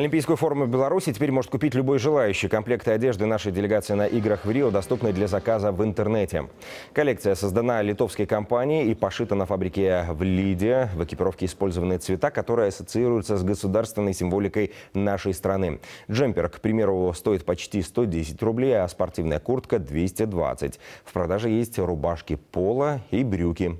Олимпийскую форму Беларуси теперь может купить любой желающий. Комплекты одежды нашей делегации на играх в Рио доступны для заказа в интернете. Коллекция создана литовской компанией и пошита на фабрике в Лиде. В экипировке использованы цвета, которые ассоциируются с государственной символикой нашей страны. Джемпер, к примеру, стоит почти 110 рублей, а спортивная куртка – 220. В продаже есть рубашки пола и брюки